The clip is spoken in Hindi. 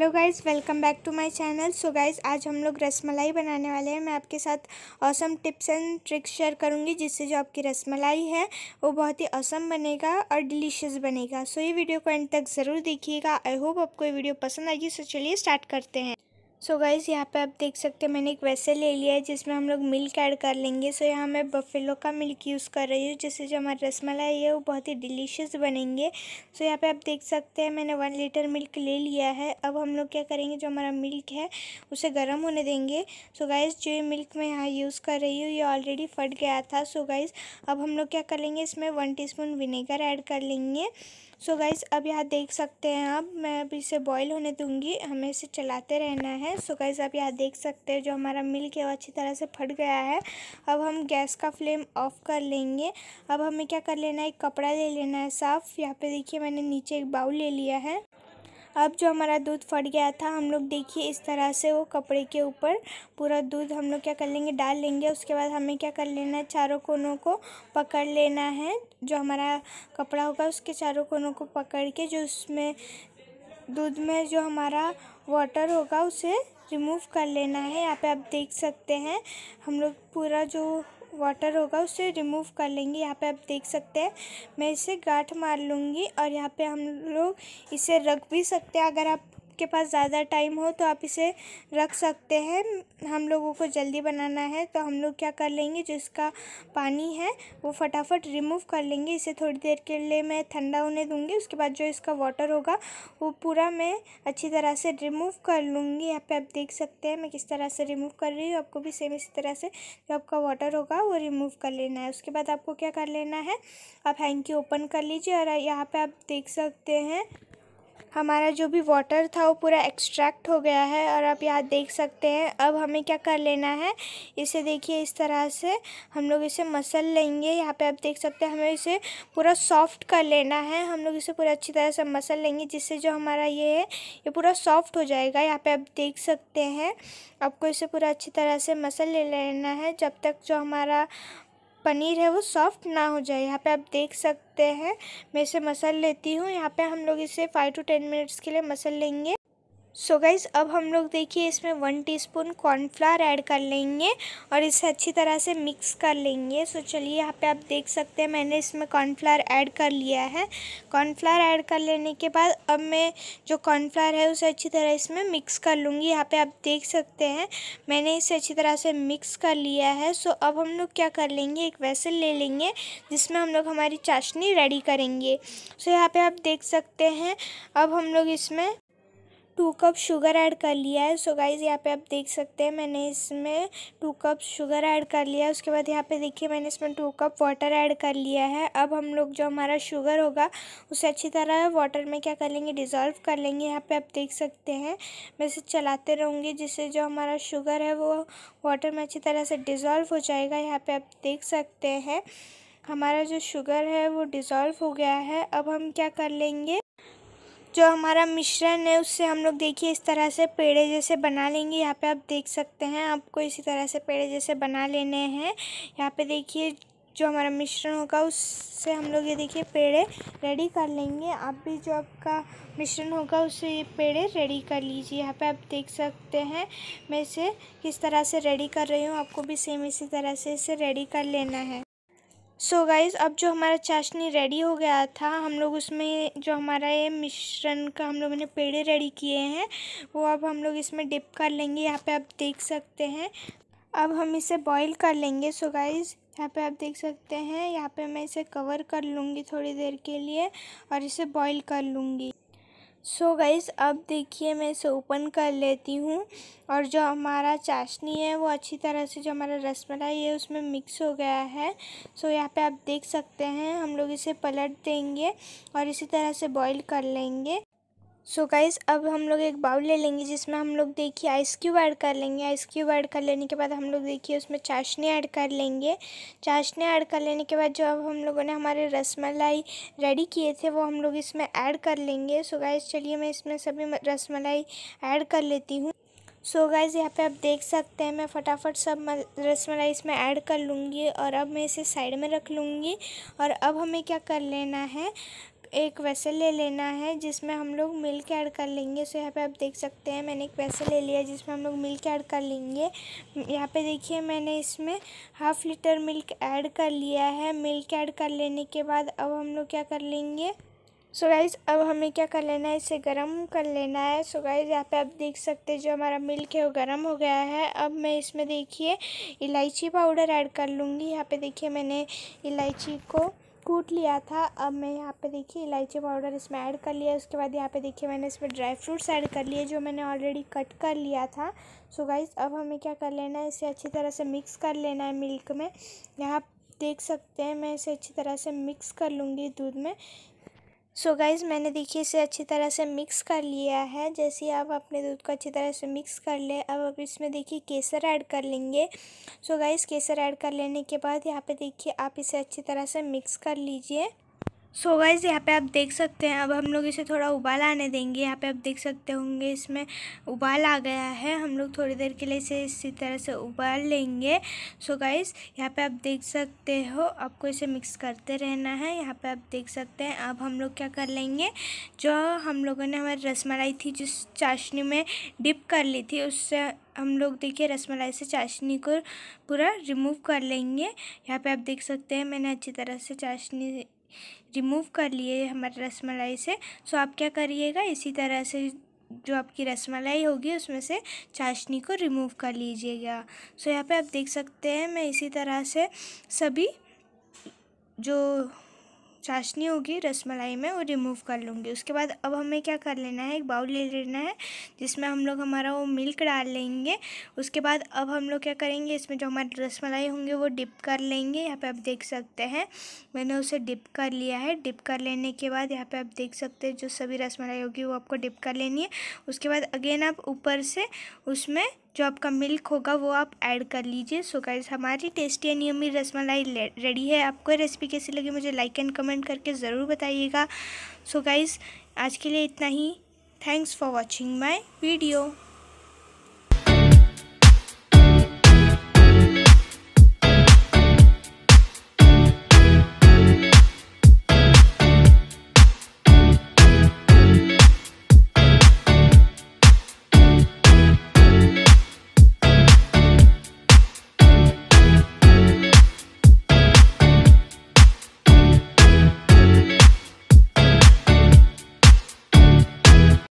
hello guys welcome back to my channel so guys आज हम लोग रसमलाई बनाने वाले हैं मैं आपके साथ awesome tips and tricks share करूंगी जिससे जो आपकी रसमलाई है वो बहुत ही औसम बनेगा और डिलीशियस बनेगा सो so, ये वीडियो को एंड तक ज़रूर देखिएगा आई होप आपको ये वीडियो पसंद आएगी सो so, चलिए स्टार्ट करते हैं सो गाइज़ यहाँ पे आप देख सकते हैं मैंने एक वैसे ले लिया है जिसमें हम लोग मिल्क ऐड कर लेंगे सो so यहाँ मैं बफेलो का मिल्क यूज़ कर रही हूँ जिससे जो हमारा रसमलाई है वो बहुत ही डिलीशियस बनेंगे सो so यहाँ पे आप देख सकते हैं मैंने वन लीटर मिल्क ले लिया है अब हम लोग क्या करेंगे जो हमारा मिल्क है उसे गर्म होने देंगे सो so गाइज़ जो ये मिल्क मैं यहाँ यूज़ कर रही हूँ ये ऑलरेडी फट गया था सो so गाइज़ अब हम लोग क्या करेंगे इसमें वन टी विनेगर ऐड कर लेंगे सो गाइज़ अब यहाँ देख सकते हैं आप मैं अब इसे बॉईल होने दूंगी हमें इसे चलाते रहना है सो गाइज़ आप यहाँ देख सकते हैं जो हमारा मिल्क है वो अच्छी तरह से फट गया है अब हम गैस का फ्लेम ऑफ कर लेंगे अब हमें क्या कर लेना है एक कपड़ा ले लेना है साफ़ यहाँ पे देखिए मैंने नीचे एक बाउल ले लिया है अब जो हमारा दूध फट गया था हम लोग देखिए इस तरह से वो कपड़े के ऊपर पूरा दूध हम लोग क्या कर लेंगे डाल लेंगे उसके बाद हमें क्या कर लेना है चारों कोनों को पकड़ लेना है जो हमारा कपड़ा होगा उसके चारों कोनों को पकड़ के जो उसमें दूध में जो हमारा वाटर होगा उसे रिमूव कर लेना है यहाँ पे आप देख सकते हैं हम लोग पूरा जो वाटर होगा उसे रिमूव कर लेंगे यहाँ पे आप देख सकते हैं मैं इसे गाँठ मार लूँगी और यहाँ पे हम लोग इसे रख भी सकते हैं अगर आप आपके पास ज़्यादा टाइम हो तो आप इसे रख सकते हैं हम लोगों को जल्दी बनाना है तो हम लोग क्या कर लेंगे जो इसका पानी है वो फटाफट रिमूव कर लेंगे इसे थोड़ी देर के लिए मैं ठंडा होने दूँगी उसके बाद जो इसका वाटर होगा वो पूरा मैं अच्छी तरह से रिमूव कर लूँगी यहाँ पर आप देख सकते हैं मैं किस तरह से रिमूव कर रही हूँ आपको भी सेम इसी तरह से जो आपका वाटर होगा वो रिमूव कर लेना है उसके बाद आपको क्या कर लेना है आप हैंकी ओपन कर लीजिए और यहाँ पर आप देख सकते हैं हमारा जो भी वाटर था वो पूरा एक्सट्रैक्ट हो गया है और आप यहाँ देख सकते हैं अब हमें क्या कर लेना है इसे देखिए इस तरह से हम लोग इसे मसल लेंगे यहाँ पे आप देख सकते हैं हमें इसे पूरा सॉफ्ट कर लेना है हम लोग इसे पूरा अच्छी तरह से मसल लेंगे जिससे जो हमारा ये है ये पूरा सॉफ्ट हो जाएगा यहाँ पर आप देख सकते हैं आपको इसे पूरा अच्छी तरह से मसल ले लेना है जब तक जो हमारा पनीर है वो सॉफ्ट ना हो जाए यहाँ पे आप देख सकते हैं मैं इसे मसल लेती हूँ यहाँ पे हम लोग इसे फाइव टू टेन मिनट्स के लिए मसल लेंगे सो so गाइज़ अब हम लोग देखिए इसमें वन टीस्पून कॉर्नफ्लावर ऐड कर लेंगे और इसे अच्छी तरह से मिक्स कर लेंगे सो so चलिए यहाँ पे आप देख सकते हैं मैंने इसमें कॉर्नफ्लावर ऐड कर लिया है कॉर्नफ्लावर ऐड कर लेने के बाद अब मैं जो कॉर्नफ्लावर है उसे अच्छी तरह इसमें मिक्स कर लूँगी यहाँ पे आप देख सकते हैं मैंने इसे अच्छी तरह से मिक्स कर लिया है सो so अब हम लोग क्या कर लेंगे एक वैसल ले लेंगे जिसमें हम लोग हमारी चाशनी रेडी करेंगे सो so यहाँ पर आप देख सकते हैं अब हम लोग इसमें टू कप शुगर ऐड कर लिया है सो गाइज़ यहाँ पे आप देख सकते हैं मैंने इसमें टू कप शुगर ऐड कर लिया है उसके बाद यहाँ पे देखिए मैंने इसमें टू कप वाटर ऐड कर लिया है अब हम लोग जो हमारा शुगर होगा उसे अच्छी तरह वाटर में क्या कर लेंगे डिज़ोल्व कर लेंगे यहाँ पे आप देख सकते हैं मैं इसे चलाते रहूँगी जिससे जो हमारा शुगर है वो वाटर में अच्छी तरह से डिज़ोल्व हो जाएगा यहाँ पर आप देख सकते हैं हमारा जो शुगर है वो डिज़ोल्व हो गया है अब हम क्या कर लेंगे जो हमारा मिश्रण है उससे हम लोग देखिए इस तरह से पेड़े जैसे बना लेंगे यहाँ पे आप देख सकते हैं आपको इसी तरह से पेड़े जैसे बना लेने हैं यहाँ पे देखिए जो हमारा मिश्रण होगा उससे हम लोग ये देखिए पेड़े रेडी कर लेंगे आप भी जो आपका मिश्रण होगा उससे ये पेड़े रेडी कर लीजिए यहाँ पे आप देख सकते हैं मैं इसे किस तरह से रेडी कर रही हूँ आपको भी सेम इसी तरह से इसे रेडी कर लेना है सो so गाइज़ अब जो हमारा चाशनी रेडी हो गया था हम लोग उसमें जो हमारा ये मिश्रण का हम लोगों ने पेड़े रेडी किए हैं वो अब हम लोग इसमें डिप कर लेंगे यहाँ पे आप देख सकते हैं अब हम इसे बॉईल कर लेंगे सो गाइज़ यहाँ पे आप देख सकते हैं यहाँ पे मैं इसे कवर कर लूँगी थोड़ी देर के लिए और इसे बॉईल कर लूँगी सो so गाइस अब देखिए मैं इसे ओपन कर लेती हूँ और जो हमारा चाशनी है वो अच्छी तरह से जो हमारा रसमलाई है उसमें मिक्स हो गया है सो so यहाँ पे आप देख सकते हैं हम लोग इसे पलट देंगे और इसी तरह से बॉईल कर लेंगे सो so गाइज़ अब हम लोग एक बाउल ले लेंगे जिसमें हम लोग देखिए आइस क्यूब ऐड कर लेंगे आइस क्यूब ऐड कर लेने के बाद हम लोग देखिए उसमें चाशनी ऐड कर लेंगे चाशनी ऐड कर लेने के बाद जो अब हम लोगों ने हमारे रसमलाई रेडी किए थे वो हम लोग इसमें ऐड कर लेंगे सो गाइज चलिए मैं इसमें सभी रसमलाई ऐड कर लेती हूँ सो so गाइज़ यहाँ पे आप देख सकते हैं मैं फटाफट सब रस मलाई इसमें ऐड कर लूँगी और अब मैं इसे साइड में रख लूँगी और अब हमें क्या कर लेना है एक वेसल ले लेना है जिसमें हम लोग मिल्क ऐड कर लेंगे सो यहाँ पे आप देख सकते हैं मैंने एक वेसल ले लिया जिसमें हम लोग मिल्क ऐड कर लेंगे यहाँ पे देखिए मैंने इसमें हाफ़ लीटर मिल्क ऐड कर लिया है मिल्क ऐड कर लेने के बाद अब हम लोग क्या कर लेंगे सो so गाइज़ अब हमें क्या कर लेना है इसे गर्म कर लेना है सो गाइज़ यहाँ पे आप देख सकते हैं जो हमारा मिल्क है वो गर्म हो गया है अब मैं इसमें देखिए इलायची पाउडर ऐड कर लूँगी यहाँ पे देखिए मैंने इलायची को कूट लिया था अब मैं यहाँ पे देखिए इलायची पाउडर इसमें ऐड कर लिया उसके बाद यहाँ पे देखिए मैंने इसमें ड्राई फ्रूट्स ऐड कर लिए जो मैंने ऑलरेडी कट कर लिया था सो गाइज गाइस अब हमें क्या कर लेना है इसे अच्छी तरह से मिक्स कर लेना है मिल्क में यहाँ देख सकते हैं मैं इसे अच्छी तरह से मिक्स कर लूँगी दूध में सो so गाइज़ मैंने देखिए इसे अच्छी तरह से मिक्स कर लिया है जैसे आप अपने दूध को अच्छी तरह से मिक्स कर ले अब आप इसमें देखिए केसर ऐड कर लेंगे सो so गाइज़ केसर ऐड कर लेने के बाद यहाँ पे देखिए आप इसे अच्छी तरह से मिक्स कर लीजिए सो गाइज़ यहाँ पे आप देख सकते हैं अब हम लोग इसे थोड़ा उबाल आने देंगे यहाँ पे आप देख सकते होंगे इसमें उबाल आ गया है हम लोग थोड़ी देर के लिए इसे इसी तरह से उबाल लेंगे सो गाइज़ यहाँ पे आप देख सकते हो आपको इसे मिक्स करते रहना है यहाँ पे आप देख सकते हैं अब हम लोग क्या कर लेंगे जो हम लोगों ने हमारी रसमलाई थी जिस चाशनी में डिप कर ली थी उससे हम लोग देखिए रसमलाई से चाशनी को पूरा रिमूव कर लेंगे यहाँ पर आप देख सकते हैं मैंने अच्छी तरह से चाशनी रिमूव कर लिए हमारे रसमलाई से सो आप क्या करिएगा इसी तरह से जो आपकी रसमलाई होगी उसमें से चाशनी को रिमूव कर लीजिएगा सो यहाँ पे आप देख सकते हैं मैं इसी तरह से सभी जो चाशनी होगी रसमलाई में वो रिमूव कर लूँगी उसके बाद अब हमें क्या कर लेना है एक बाउल ले लेना है जिसमें हम लोग हमारा वो मिल्क डाल लेंगे उसके बाद अब हम लोग क्या करेंगे इसमें जो हमारे रसमलाई होंगे वो डिप कर लेंगे यहाँ पे आप देख सकते हैं मैंने उसे डिप कर लिया है डिप कर लेने के बाद यहाँ पर आप देख सकते हैं जो सभी रसमलाई होगी वो आपको डिप कर लेनी है उसके बाद अगेन आप ऊपर से उसमें जो आपका मिल्क होगा वो आप ऐड कर लीजिए सो गाइज हमारी tasty and yummy rasmalai ready है आपको रेसिपी कैसी लगी मुझे लाइक एंड कमेंट करके ज़रूर बताइएगा सो गाइज़ आज के लिए इतना ही thanks for watching my video